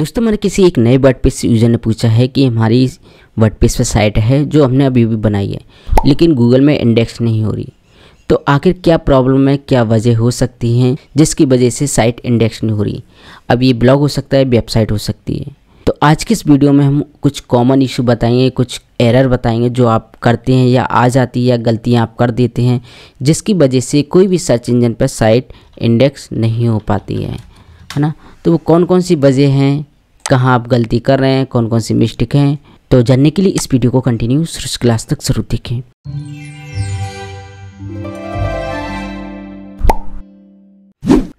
दोस्तों मैंने किसी एक नए वर्डप्रेस यूज़र ने पूछा है कि हमारी वर्डप्रेस पर साइट है जो हमने अभी भी बनाई है लेकिन गूगल में इंडेक्स नहीं हो रही तो आखिर क्या प्रॉब्लम है क्या वजह हो सकती हैं जिसकी वजह से साइट इंडेक्स नहीं हो रही अब ये ब्लॉग हो सकता है वेबसाइट हो सकती है तो आज की इस वीडियो में हम कुछ कॉमन इशू बताएंगे कुछ एरर बताएंगे जो आप करते हैं या आ जाती है या गलतियाँ आप कर देते हैं जिसकी वजह से कोई भी सर्च इंजन पर साइट इंडेक्स नहीं हो पाती है है ना तो वो कौन कौन सी वजह हैं कहाँ आप गलती कर रहे हैं कौन कौन सी मिस्टेक हैं तो जानने के लिए इस वीडियो को कंटिन्यू सूर्य क्लास तक जरूर देखें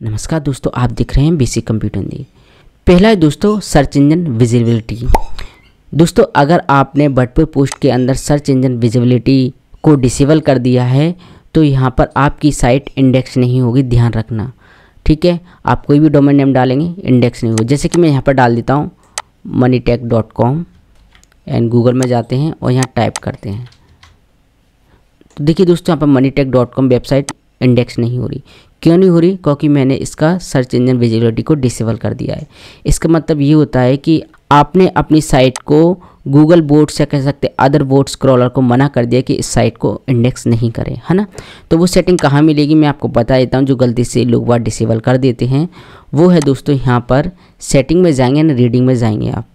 नमस्कार दोस्तों आप देख रहे हैं बेसिक कंप्यूटर दी पहला है दोस्तों सर्च इंजन विजिबिलिटी दोस्तों अगर आपने बटपुर पोस्ट के अंदर सर्च इंजन विजिबिलिटी को डिसेबल कर दिया है तो यहाँ पर आपकी साइट इंडेक्स नहीं होगी ध्यान रखना ठीक है आप कोई भी डोमेन नेम डालेंगे इंडेक्स नहीं होगा जैसे कि मैं यहाँ पर डाल देता हूँ money tech dot com and Google में जाते हैं और यहाँ टाइप करते हैं तो देखिए दोस्तों यहाँ पर money tech dot com website index नहीं हो रही क्यों नहीं हो रही क्योंकि मैंने इसका सर्च इंजन विजिबिलिटी को डिसेबल कर दिया है इसका मतलब ये होता है कि आपने अपनी साइट को गूगल बोर्ड्स या कह सकते अदर बोर्ड्स क्रॉलर को मना कर दिया कि इस साइट को इंडेक्स नहीं करें है ना तो वो सेटिंग कहाँ मिलेगी मैं आपको बता देता हूँ जो गलती से लोग बार डिसेबल कर देते हैं वो है दोस्तों यहाँ पर सेटिंग में जाएंगे ना रीडिंग में जाएंगे आप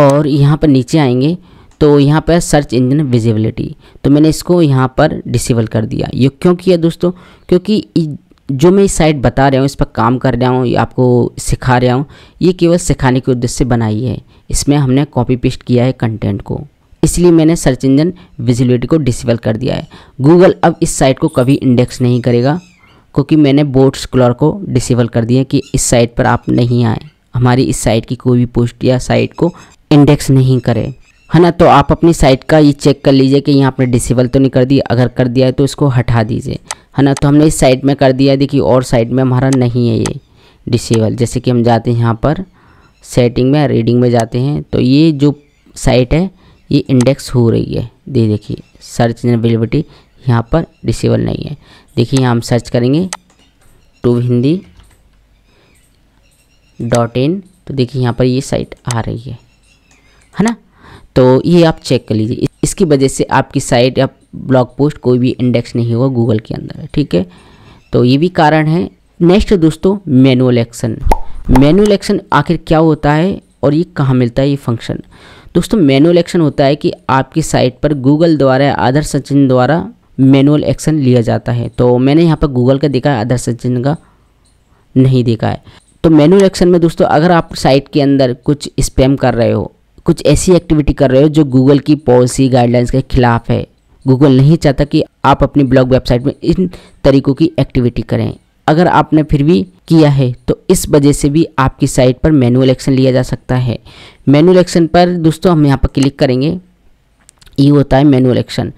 और यहाँ पर नीचे आएंगे तो यहाँ पर सर्च इंजन विजिबिलिटी तो मैंने इसको यहाँ पर डिसेबल कर दिया ये क्यों किया दोस्तों क्योंकि जो मैं इस साइट बता रहा हूँ इस पर काम कर रहा हूँ आपको सिखा रहा हूँ ये केवल सिखाने के उद्देश्य से बनाई है इसमें हमने कॉपी पेस्ट किया है कंटेंट को इसलिए मैंने सर्च इंजन विजिबिलिटी को डिसेबल कर दिया है गूगल अब इस साइट को कभी इंडेक्स नहीं करेगा क्योंकि मैंने बोर्ड स्कॉलर को डिसेबल कर दिया कि इस साइट पर आप नहीं आएँ हमारी इस साइट की कोई भी पोस्ट या साइट को इंडेक्स नहीं करें है ना तो आप अपनी साइट का ये चेक कर लीजिए कि यहाँ आपने डिसेबल तो नहीं कर दिया अगर कर दिया है तो इसको हटा दीजिए है ना तो हमने इस साइड में कर दिया देखिए और साइड में हमारा नहीं है ये डिसेबल जैसे कि हम जाते हैं यहाँ पर सेटिंग में रीडिंग में जाते हैं तो ये जो साइट है ये इंडेक्स हो रही है दे देखिए सर्च इन अवेलेबिलिटी यहाँ पर डिसेबल नहीं है देखिए यहाँ हम सर्च करेंगे टू हिंदी डॉट इन तो देखिए यहाँ पर ये साइट आ रही है है ना तो ये आप चेक कर लीजिए इसकी वजह से आपकी साइट या ब्लॉग पोस्ट कोई भी इंडेक्स नहीं होगा गूगल के अंदर ठीक है तो ये भी कारण है नेक्स्ट दोस्तों मैनुअल एक्शन मैनुअल एक्शन आखिर क्या होता है और ये कहाँ मिलता है ये फंक्शन दोस्तों मैनुअल एक्शन होता है कि आपकी साइट पर गूगल द्वारा आधार सचिन द्वारा मैनुअल एक्शन लिया जाता है तो मैंने यहाँ पर गूगल का देखा है आधार सचिन का नहीं देखा है तो मैनुअल एक्शन में दोस्तों अगर आप साइट के अंदर कुछ स्पैम कर रहे हो कुछ ऐसी एक्टिविटी कर रहे हो जो गूगल की पॉलिसी गाइडलाइंस के खिलाफ है गूगल नहीं चाहता कि आप अपनी ब्लॉग वेबसाइट में इन तरीकों की एक्टिविटी करें अगर आपने फिर भी किया है तो इस वजह से भी आपकी साइट पर मैनुअल एक्शन लिया जा सकता है मैनुअल एक्शन पर दोस्तों हम यहाँ पर क्लिक करेंगे ये होता है मैनुअल एक्शन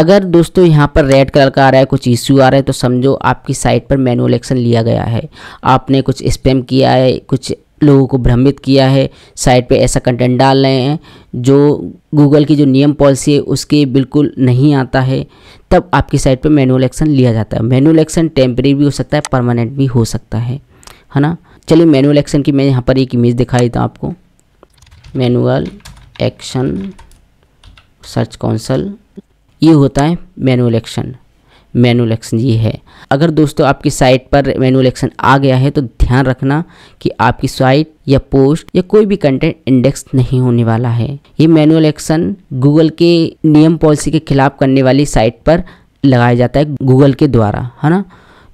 अगर दोस्तों यहाँ पर रेड कलर का आ रहा है कुछ इश्यू आ रहा है तो समझो आपकी साइट पर मैनुअल एक्शन लिया गया है आपने कुछ स्पैम किया है कुछ लोगों को भ्रमित किया है साइट पे ऐसा कंटेंट डाल रहे हैं जो गूगल की जो नियम पॉलिसी है उसके बिल्कुल नहीं आता है तब आपकी साइट पे मैनुअल एक्शन लिया जाता है मैनुअल एक्शन टेम्प्रेरी भी हो सकता है परमानेंट भी हो सकता है है ना चलिए मैनुअल एक्शन की मैं यहाँ पर एक इमेज दिखा देता हूँ आपको मैनुअल एक्शन सर्च कौंसल ये होता है मैनुअल एक्शन मैनुअल एक्शन ये है अगर दोस्तों आपकी साइट पर मैनुअल एक्शन आ गया है तो ध्यान रखना कि आपकी साइट या पोस्ट या कोई भी कंटेंट इंडेक्स नहीं होने वाला है ये मैनुअल एक्शन गूगल के नियम पॉलिसी के खिलाफ करने वाली साइट पर लगाया जाता है गूगल के द्वारा है ना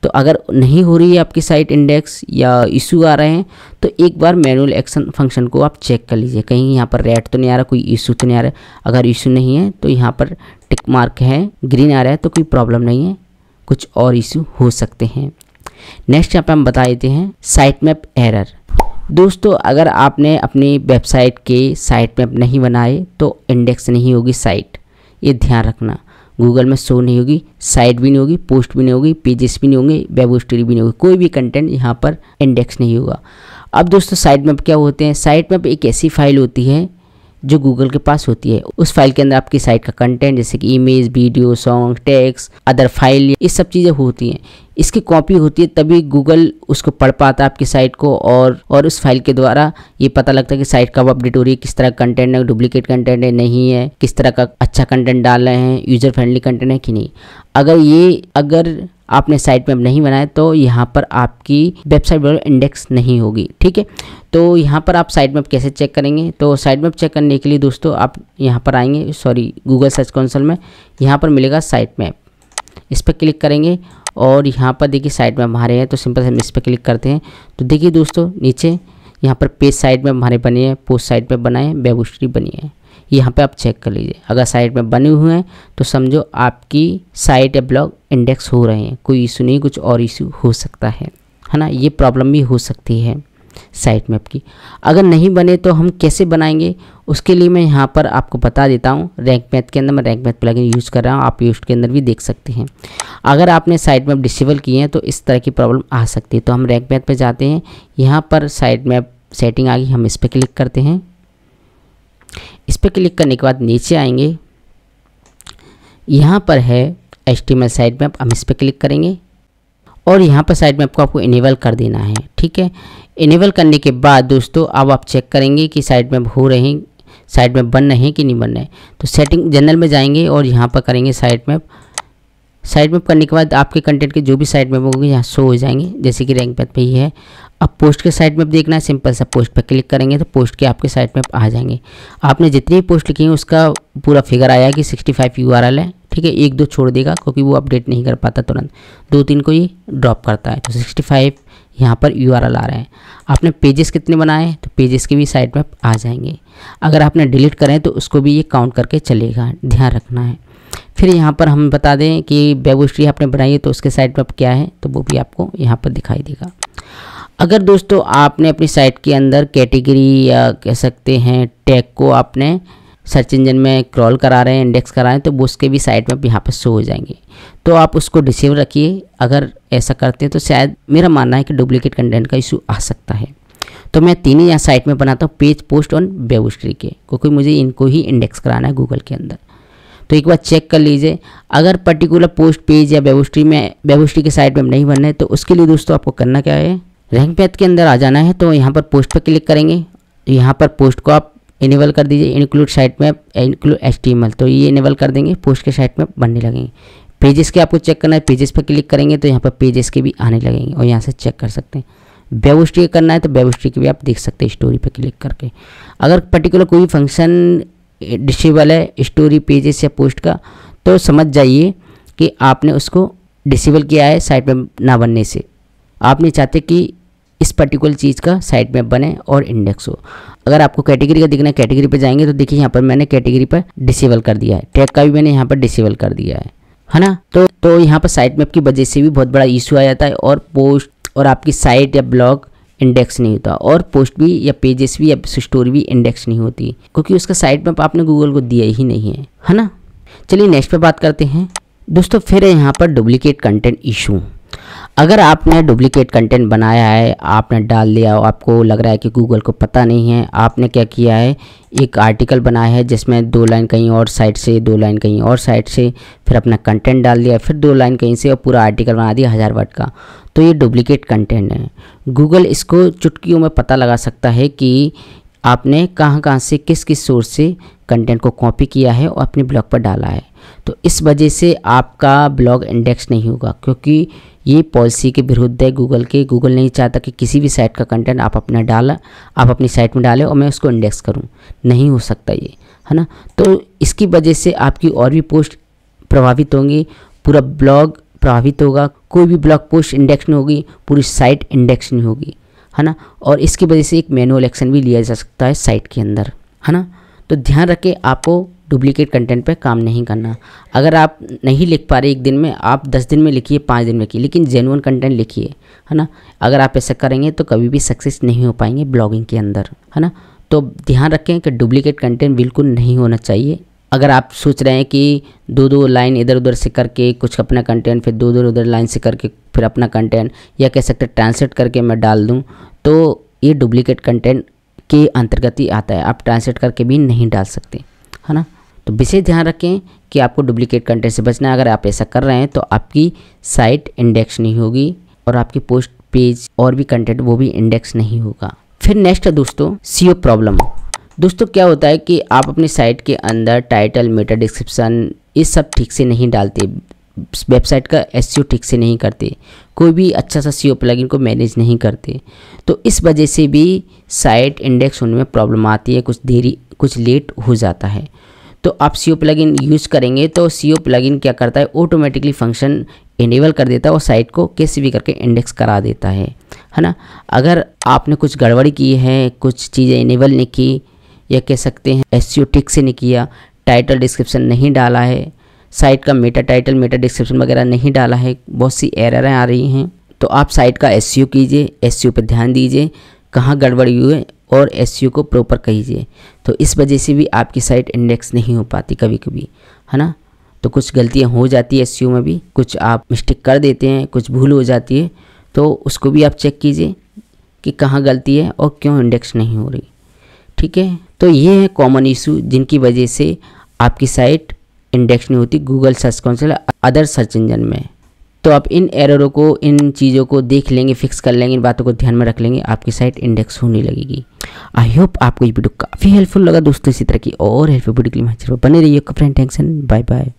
तो अगर नहीं हो रही है आपकी साइट इंडेक्स या इशू आ रहे हैं तो एक बार मैनुअल एक्शन फंक्शन को आप चेक कर लीजिए कहीं यहाँ पर रेड तो नहीं आ रहा कोई इशू तो नहीं आ रहा अगर इशू नहीं है तो यहाँ पर मार्क है ग्रीन आ रहा है तो कोई प्रॉब्लम नहीं है कुछ और इश्यू हो सकते हैं नेक्स्ट यहाँ पर हम बता देते हैं साइट मैप एरर दोस्तों अगर आपने अपनी वेबसाइट के साइट मैप नहीं बनाए तो इंडेक्स नहीं होगी साइट ये ध्यान रखना गूगल में शो नहीं होगी साइट भी नहीं होगी पोस्ट भी नहीं होगी पेजेस भी नहीं होंगे वेब स्टोरी भी नहीं होगी कोई भी कंटेंट यहाँ पर इंडेक्स नहीं होगा अब दोस्तों साइट मैप क्या होते हैं साइट मैप एक ऐसी फाइल होती है जो गूगल के पास होती है उस फाइल के अंदर आपकी साइट का कंटेंट जैसे कि image video song text other file ये सब चीज़ें होती हैं इसकी कॉपी होती है तभी गूगल उसको पढ़ पाता है आपकी साइट को और और उस फाइल के द्वारा ये पता लगता है कि साइट कब अपडेट हो रही है किस तरह कंटेंट है डुप्लीकेट कंटेंट है नहीं है किस तरह का अच्छा कंटेंट डाल रहे हैं यूज़र फ्रेंडली कंटेंट है कि नहीं अगर ये अगर आपने साइट मैप नहीं बनाया तो यहाँ पर आपकी वेबसाइट पर इंडेक्स नहीं होगी ठीक है तो यहाँ पर आप साइट मैप कैसे चेक करेंगे तो साइट मैप चेक करने के लिए दोस्तों आप यहाँ पर आएंगे सॉरी गूगल सर्च कौंसल में यहाँ पर मिलेगा साइट मैप इस पर क्लिक करेंगे और यहाँ पर देखिए साइट मैप हमारे हैं तो सिंपल से हम इस पर क्लिक करते हैं तो देखिए दोस्तों नीचे यहाँ पर पेज साइट मैप हमारे बने हैं पोस्ट साइट मैप बनाए वेब बनी है यहाँ पे आप चेक कर लीजिए अगर साइट में बने हुए हैं तो समझो आपकी साइट या ब्लॉग इंडेक्स हो रहे हैं कोई इशू नहीं कुछ और इशू हो सकता है है ना ये प्रॉब्लम भी हो सकती है साइट मैप की अगर नहीं बने तो हम कैसे बनाएंगे उसके लिए मैं यहाँ पर आपको बता देता हूँ रैंक मैथ के अंदर मैं रैंक मैथ प्लगइन यूज़ कर रहा हूँ आप यूज के अंदर भी देख सकते हैं अगर आपने साइट मैप डिसेबल किए हैं तो इस तरह की प्रॉब्लम आ सकती है तो हम रैंक मैथ पर जाते हैं यहाँ पर साइट मैप सेटिंग आ गई हम इस पर क्लिक करते हैं इस पर क्लिक करने के बाद नीचे आएंगे यहाँ पर है एच साइड में हम इस पर क्लिक करेंगे और यहाँ पर साइड में आपको आपको इनेबल कर देना है ठीक है इनेबल करने के बाद दोस्तों अब आप चेक करेंगे कि साइड में हो रहे हैं साइड में बन रहे हैं कि नहीं बन रहे तो सेटिंग जनरल में जाएंगे और यहाँ पर करेंगे साइड में साइड मैप करने के बाद आपके कंटेंट के जो भी साइड मैप होंगे यहाँ शो हो जाएंगे जैसे कि रैंक पैथ पे ही है अब पोस्ट के साइड मैप देखना है सिंपल सा पोस्ट पर क्लिक करेंगे तो पोस्ट के आपके साइड मैप आ जाएंगे आपने जितनी भी पोस्ट लिखी है उसका पूरा फिगर आया कि sixty five U R L है ठीक है एक दो छोड़ देगा क्योंकि वो अपडेट नहीं कर पाता तुरंत दो तीन को ये ड्रॉप करता है तो सिक्सटी फाइव यहाँ पर यू आ रहा है आपने पेजेस कितने बनाए तो पेजेस के भी साइड मैप आ जाएंगे अगर आपने डिलीट करें तो उसको भी ये काउंट करके चलेगा ध्यान रखना है फिर यहाँ पर हम बता दें कि बेबुस्ट्री आपने बनाई है तो उसके साइड पर क्या है तो वो भी आपको यहाँ पर दिखाई देगा अगर दोस्तों आपने अपनी साइट के अंदर कैटेगरी या कह सकते हैं टैग को आपने सर्च इंजन में क्रॉल करा रहे हैं इंडेक्स करा रहे हैं तो वो उसके भी साइट में यहाँ पर शो हो जाएंगे तो आप उसको डिसेव रखिए अगर ऐसा करते हैं तो शायद मेरा मानना है कि डुप्लीकेट कंटेंट का इशू आ सकता है तो मैं तीन ही यहाँ साइट में बनाता हूँ पेज पोस्ट ऑन बेबुस्ट्री के क्योंकि मुझे इनको ही इंडेक्स कराना है गूगल के अंदर तो एक बार चेक कर लीजिए अगर पर्टिकुलर पोस्ट पेज या बेबुस्ट्री में बेबुस्ट्री के साइड में नहीं बनना है तो उसके लिए दोस्तों आपको करना क्या है रैंक पैथ के अंदर आ जाना है तो यहाँ पर पोस्ट पर क्लिक करेंगे यहाँ पर पोस्ट को आप इनेबल कर दीजिए इंक्लूड साइट में इंक्लूड एच तो ये इनेबल कर देंगे पोस्ट के साइट में बनने लगेंगे पेजेस के आपको चेक करना है पेजेस पर क्लिक करेंगे तो यहाँ पर पेजेस तो तो के भी आने लगेंगे और यहाँ से चेक कर सकते हैं वेबोस्ट्री करना है तो वेबोस्ट्री की भी आप देख सकते हैं स्टोरी पर क्लिक करके अगर पर्टिकुलर कोई फंक्शन डिसेबल है स्टोरी पेजेस या पोस्ट का तो समझ जाइए कि आपने उसको डिसेबल किया है साइट मैप ना बनने से आप नहीं चाहते कि इस पर्टिकुलर चीज़ का साइट मैप बने और इंडेक्स हो अगर आपको कैटेगरी का दिखना है कैटेगरी पर जाएंगे तो देखिए यहाँ पर मैंने कैटेगरी पर डिसेबल कर दिया है टैग का भी मैंने यहाँ पर डिसेबल कर दिया है है ना तो तो यहाँ पर साइट मैप की वजह से भी बहुत बड़ा इशू आ जाता है और पोस्ट और आपकी साइट या ब्लॉग इंडेक्स नहीं होता और पोस्ट भी या पेजेस भी या स्टोरी भी इंडेक्स नहीं होती क्योंकि उसका साइड मैप आपने गूगल को दिया ही नहीं है है ना चलिए नेक्स्ट पे बात करते हैं दोस्तों फिर है यहाँ पर डुप्लीकेट कंटेंट इशू अगर आपने डुप्लीकेट कंटेंट बनाया है आपने डाल दिया आपको लग रहा है कि गूगल को पता नहीं है आपने क्या किया है एक आर्टिकल बनाया है जिसमें दो लाइन कहीं और साइड से दो लाइन कहीं और साइड से फिर अपना कंटेंट डाल दिया फिर दो लाइन कहीं से और पूरा आर्टिकल बना दिया हज़ार वर्ड का तो ये डुप्लीकेट कंटेंट है गूगल इसको चुटकियों में पता लगा सकता है कि आपने कहाँ कहाँ से किस किस सोर्स से कंटेंट को कॉपी किया है और अपने ब्लॉग पर डाला है तो इस वजह से आपका ब्लॉग इंडेक्स नहीं होगा क्योंकि ये पॉलिसी के विरुद्ध है गूगल के गूगल नहीं चाहता कि किसी भी साइट का कंटेंट आप अपना डाल आप अपनी साइट में डालें और मैं उसको इंडेक्स करूं नहीं हो सकता ये है ना तो इसकी वजह से आपकी और भी पोस्ट प्रभावित होंगी पूरा ब्लॉग प्रभावित होगा कोई भी ब्लॉग पोस्ट इंडेक्स नहीं होगी पूरी साइट इंडेक्स नहीं होगी है ना और इसकी वजह से एक मैनुअल एक्शन भी लिया जा सकता है साइट के अंदर है ना तो ध्यान रखें आपको डुप्लीकेट कंटेंट पर काम नहीं करना अगर आप नहीं लिख पा रहे एक दिन में आप दस दिन में लिखिए पाँच दिन में लिखिए लेकिन जेनुअन कंटेंट लिखिए है ना अगर आप ऐसा करेंगे तो कभी भी सक्सेस नहीं हो पाएंगे ब्लॉगिंग के अंदर है ना तो ध्यान रखें कि डुप्लीकेट कंटेंट बिल्कुल नहीं होना चाहिए अगर आप सोच रहे हैं कि दो दो लाइन इधर उधर से करके कुछ अपना कंटेंट फिर दो दो उधर लाइन से करके फिर अपना कंटेंट या कह सकते ट्रांसलेट करके मैं डाल दूँ तो ये डुप्लीकेट कंटेंट के अंतर्गत ही आता है आप ट्रांसलेट करके भी नहीं डाल सकते है ना तो विशेष ध्यान रखें कि आपको डुप्लीकेट कंटेंट से बचना है अगर आप ऐसा कर रहे हैं तो आपकी साइट इंडेक्स नहीं होगी और आपकी पोस्ट पेज और भी कंटेंट वो भी इंडेक्स नहीं होगा फिर नेक्स्ट है दोस्तों सी प्रॉब्लम दोस्तों क्या होता है कि आप अपनी साइट के अंदर टाइटल मेटर डिस्क्रिप्शन ये सब ठीक से नहीं डालते वेबसाइट का एस e ठीक से नहीं करते कोई भी अच्छा सा सी ओ प्लगइन को मैनेज नहीं करते तो इस वजह से भी साइट इंडेक्स होने में प्रॉब्लम आती है कुछ देरी कुछ लेट हो जाता है तो आप सी ओ इन यूज़ करेंगे तो सी ओ इन क्या करता है ऑटोमेटिकली फंक्शन इनेबल कर देता है और साइट को कैसे भी करके इंडेक्स करा देता है है ना अगर आपने कुछ गड़बड़ी की है कुछ चीज़ें इनेबल नहीं की या कह सकते हैं एस सी टिक से नहीं किया टाइटल डिस्क्रिप्शन नहीं डाला है साइट का मेटा टाइटल मेटा डिस्क्रिप्शन वगैरह नहीं डाला है बहुत सी एररें आ रही हैं तो आप साइट का एस कीजिए एस पर ध्यान दीजिए कहाँ गड़बड़ी हुई है और एस को प्रॉपर कहीजिए तो इस वजह से भी आपकी साइट इंडेक्स नहीं हो पाती कभी कभी है ना तो कुछ गलतियाँ हो जाती है एस में भी कुछ आप मिस्टेक कर देते हैं कुछ भूल हो जाती है तो उसको भी आप चेक कीजिए कि कहाँ गलती है और क्यों इंडेक्स नहीं हो रही ठीक है तो ये है कॉमन इशू जिनकी वजह से आपकी साइट इंडेक्स नहीं होती Google search console other search engine में तो आप इन एररों को इन चीज़ों को देख लेंगे फिक्स कर लेंगे इन बातों को ध्यान में रख लेंगे आपकी साइट इंडेक्स होने लगेगी आई होप आपको ये वीडियो काफ़ी हेल्पफुल लगा दोस्तों इसी तरह की और हेल्पफुल वीडियो के लिए बने रहिए फ्रेंड टेंशन बाय बाय